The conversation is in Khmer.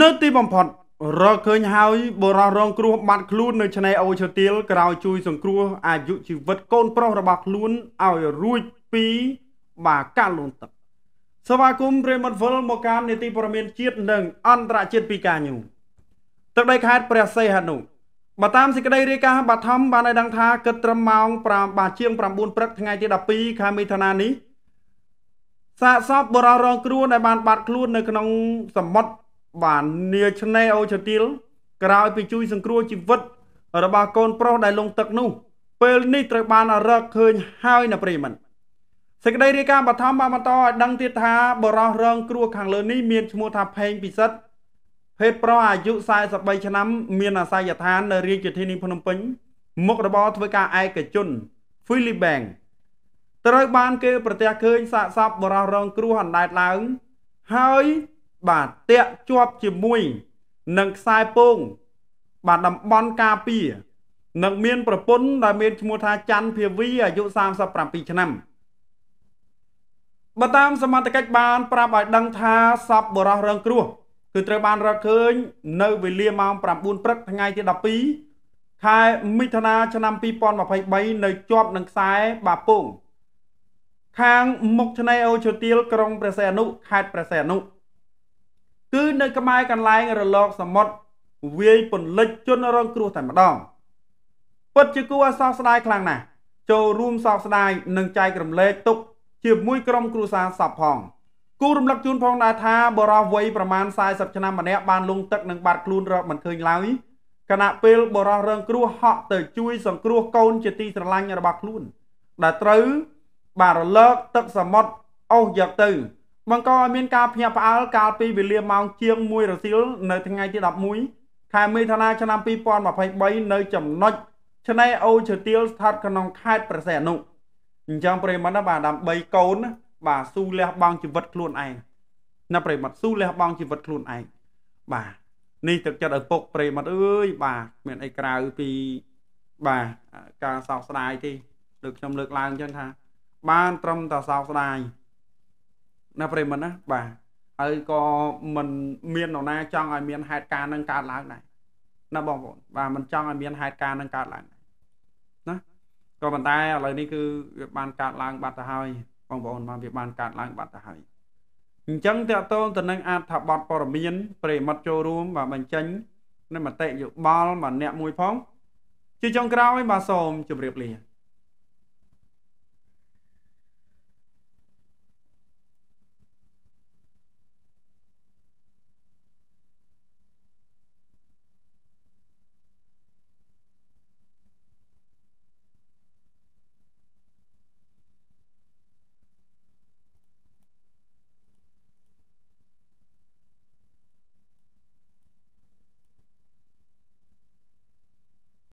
នៅទីបំផុត រកឃើញហើយ បរោះរងគ្រោះបាត់ខ្លួននៅ ឆ្នេរអូឈើទាលក្រោយជួយសង្គ្រោះអាយុជីវិតកូន ប្រុសរបស់ខ្លួនឲ្យរួចពីបាកាលូនទឹកសវាគមព្រមវិលមកកាននីតិព័រមានជាតិនិងអន្តរជាតិពីការញូទឹកដីខេត្តព្រះសីហនុបើតាមសេចក្តីរាយការណ៍បឋមបានឲ្យដឹងថាគិតត្រឹមម៉ោង5បាទជាង9ព្រឹកថ្ងៃទី12ខែមិថុនានេះសាកសពបរោះរងគ្រោះដែលបាន បាត់ខ្លួននៅក្នុងសមុទ្របាននាឆ្នេរអូឆទៀលក្រោយពីជួយសង្គ្រោះជីវិត របស់កូនប្រុសដែលលងទឹកនោះ ពេលនេះត្រូវបានរកឃើញហើយនៅប្រិមិត្តសេចក្តីរាយការណ៍បឋមបានបន្តឲ្យដឹងទៀតថាបរោះរងគ្រោះខាងលើនេះមានឈ្មោះថាផេងពិសិដ្ឋភេទប្រុសអាយុ43ឆ្នាំមានអាសយដ្ឋាននៅរាជធានីភ្នំពេញមុខរបរធ្វើការឯកជន Philip Bank ត្រូវបានគេប្រទះឃើញសាកសពបរោះរងគ្រោះអណ្ដែតឡើងហើយបាទតាក់ជាប់ជាមួយនឹងខ្សែពងបាទតំបន់ការពីនឹងមាន ប្រពន្ធដែលមានឈ្មោះថាច័ន្ទភាវីអាយុ37ឆ្នាំបើតាមសមត្ថកិច្ចបានប្រាប់ឲ្យដឹងថាសពបរោះរងគ្រោះគឺត្រូវបានរកឃើញ នៅវេលាម៉ោង9ព្រឹកថ្ងៃទី12ខែមិថុនាឆ្នាំ2023នៅជាប់នឹងខ្សែបាពងខាងមុខឆ្នេរអូឈើទាលក្រុងព្រះសីហនុខេត្តព្រះសីហនុនៅក្បែរកន្លែងរលកសមុទ្រវាយពន្លិចជនរងគ្រោះតែម្ដងពិតជាគួរឲ្យសោកស្ដាយខ្លាំងណាស់ចូលរួមសោកស្ដាយនិងចែករំលែកទុក ជាមួយក្រុម គ្រួសារសពផងគូរំលឹកជូនផងដែរថាបរោះវ័យប្រមាណ40ឆ្នាំម្នាក់បានលងទឹកនិងបាត់ខ្លួនរកមិនឃើញឡើយគណៈពេលបរោះរង គ្រោះហក់ទៅជួយ សង្គ្រោះកូនជាទីស្រឡាញ់របស់ខ្លួនដែលត្រូវបានរលកទឹកសមុទ្រអស់យកទៅបង្កឲ្យមានការភ្ញាក់ផ្អើលកាលពីវេលាម៉ោងជាង1រសៀលនៅថ្ងៃទី11ខែមិថុនាឆ្នាំ2023នៅចំណុចឆ្នេរអូឈើទាលស្ថិតក្នុងខេត្តព្រះសីហនុអញ្ចឹងប្រិមត្តណាបាទដើម្បីកូនបាទស៊ូលះ បង់ជីវិតខ្លួនឯងណាប្រិមត្តស៊ូលះបង់ជីវិតខ្លួនឯងបាទនេះទឹកចិត្តឪពុកប្រិមត្តអើយបាទមានអីក្រៅពីបាទការសោកស្ដាយទេដូចខ្ញុំលើកឡើងអញ្ចឹងថាបានត្រឹមតែសោកស្ដាយណាប្រិមិត្តណាបាទហើយក៏មិនមាននរណាចង់ឲ្យមានហេតុការណ៍នឹងកើតឡើងដែរណាបងប្អូនបាទមិនចង់ឲ្យមានហេតុការណ៍នឹងកើតឡើងណាក៏ប៉ុន្តែឥឡូវនេះគឺវាបានកើតឡើងបាត់ទៅហើយបងប្អូនបានវាបានកើតឡើងបាត់ទៅហើយអញ្ចឹងតកតងទៅនឹងអត្ថបទព័រមៀនប្រិមិត្តចូលរួមបាទបញ្ចេញនៅមតិយោបល់មកអ្នកមួយផង ជាចុងក្រោយបាទសូមជម្រាបលា